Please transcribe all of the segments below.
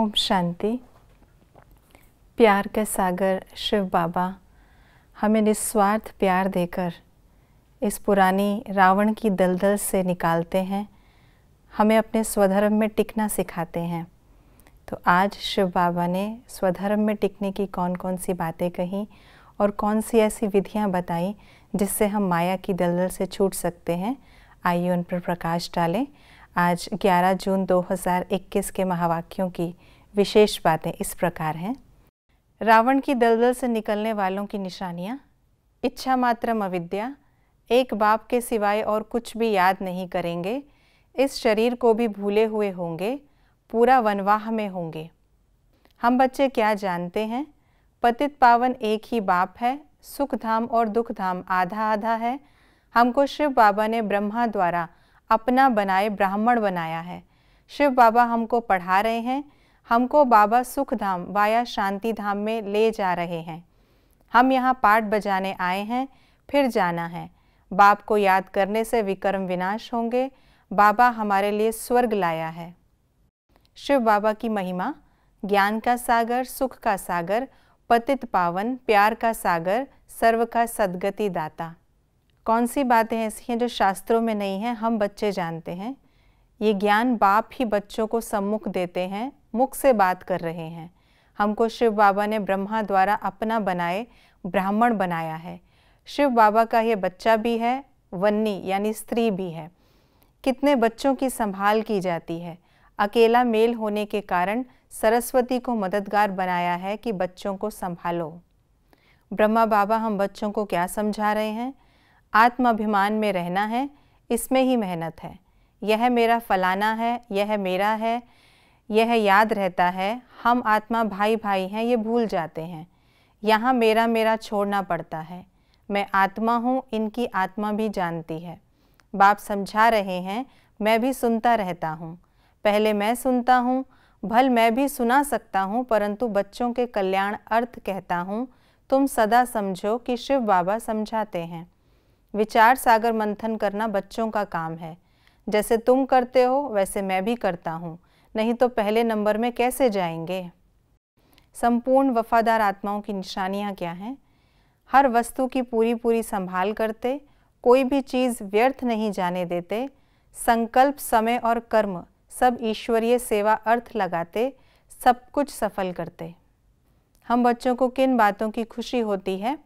ओम शांति प्यार के सागर शिव बाबा हमें निस्वार्थ प्यार देकर इस पुरानी रावण की दलदल से निकालते हैं हमें अपने स्वधर्म में टिकना सिखाते हैं तो आज शिव बाबा ने स्वधर्म में टिकने की कौन कौन सी बातें कही और कौन सी ऐसी विधियां बताई जिससे हम माया की दलदल से छूट सकते हैं आइए उन पर प्रकाश डालें आज 11 जून 2021 के महावाक्यों की विशेष बातें इस प्रकार हैं रावण की दलदल से निकलने वालों की निशानियाँ इच्छा मात्र अविद्या एक बाप के सिवाय और कुछ भी याद नहीं करेंगे इस शरीर को भी भूले हुए होंगे पूरा वनवाह में होंगे हम बच्चे क्या जानते हैं पतित पावन एक ही बाप है सुख धाम और दुख धाम आधा आधा है हमको शिव बाबा ने ब्रह्मा द्वारा अपना बनाए ब्राह्मण बनाया है शिव बाबा हमको पढ़ा रहे हैं हमको बाबा सुख धाम वाया शांति धाम में ले जा रहे हैं हम यहाँ पाठ बजाने आए हैं फिर जाना है बाप को याद करने से विक्रम विनाश होंगे बाबा हमारे लिए स्वर्ग लाया है शिव बाबा की महिमा ज्ञान का सागर सुख का सागर पतित पावन प्यार का सागर सर्व का सदगति दाता कौन सी बातें ऐसी हैं जो शास्त्रों में नहीं हैं हम बच्चे जानते हैं ये ज्ञान बाप ही बच्चों को सम्मुख देते हैं मुख से बात कर रहे हैं हमको शिव बाबा ने ब्रह्मा द्वारा अपना बनाए ब्राह्मण बनाया है शिव बाबा का ये बच्चा भी है वन्नी यानी स्त्री भी है कितने बच्चों की संभाल की जाती है अकेला मेल होने के कारण सरस्वती को मददगार बनाया है कि बच्चों को संभालो ब्रह्मा बाबा हम बच्चों को क्या समझा रहे हैं आत्माभिमान में रहना है इसमें ही मेहनत है यह मेरा फलाना है यह मेरा है यह याद रहता है हम आत्मा भाई भाई हैं ये भूल जाते हैं यहाँ मेरा मेरा छोड़ना पड़ता है मैं आत्मा हूँ इनकी आत्मा भी जानती है बाप समझा रहे हैं मैं भी सुनता रहता हूँ पहले मैं सुनता हूँ भल मैं भी सुना सकता हूँ परंतु बच्चों के कल्याण अर्थ कहता हूँ तुम सदा समझो कि शिव बाबा समझाते हैं विचार सागर मंथन करना बच्चों का काम है जैसे तुम करते हो वैसे मैं भी करता हूँ नहीं तो पहले नंबर में कैसे जाएंगे संपूर्ण वफादार आत्माओं की निशानियाँ क्या हैं हर वस्तु की पूरी पूरी संभाल करते कोई भी चीज़ व्यर्थ नहीं जाने देते संकल्प समय और कर्म सब ईश्वरीय सेवा अर्थ लगाते सब कुछ सफल करते हम बच्चों को किन बातों की खुशी होती है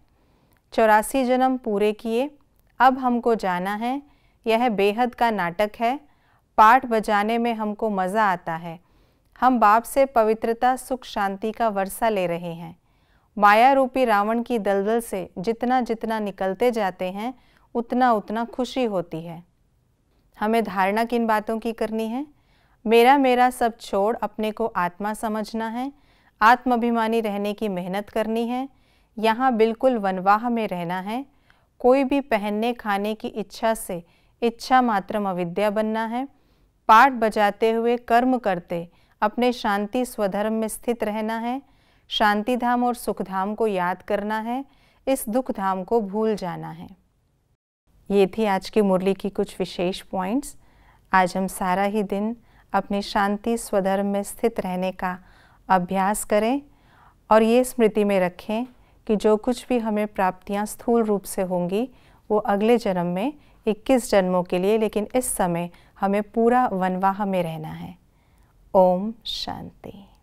चौरासी जन्म पूरे किए अब हमको जाना है यह बेहद का नाटक है पाठ बजाने में हमको मज़ा आता है हम बाप से पवित्रता सुख शांति का वर्षा ले रहे हैं माया रूपी रावण की दलदल से जितना जितना निकलते जाते हैं उतना उतना खुशी होती है हमें धारणा किन बातों की करनी है मेरा मेरा सब छोड़ अपने को आत्मा समझना है आत्माभिमानी रहने की मेहनत करनी है यहाँ बिल्कुल वनवाह में रहना है कोई भी पहनने खाने की इच्छा से इच्छा मात्र अविद्या बनना है पाठ बजाते हुए कर्म करते अपने शांति स्वधर्म में स्थित रहना है शांति धाम और सुख धाम को याद करना है इस दुख धाम को भूल जाना है ये थी आज की मुरली की कुछ विशेष पॉइंट्स आज हम सारा ही दिन अपने शांति स्वधर्म में स्थित रहने का अभ्यास करें और ये स्मृति में रखें कि जो कुछ भी हमें प्राप्तियां स्थूल रूप से होंगी वो अगले जन्म में 21 जन्मों के लिए लेकिन इस समय हमें पूरा वनवाह में रहना है ओम शांति